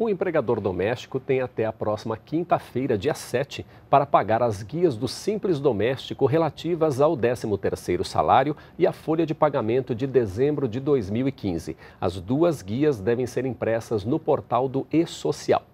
O empregador doméstico tem até a próxima quinta-feira, dia 7, para pagar as guias do Simples Doméstico relativas ao 13º salário e a folha de pagamento de dezembro de 2015. As duas guias devem ser impressas no portal do e-social.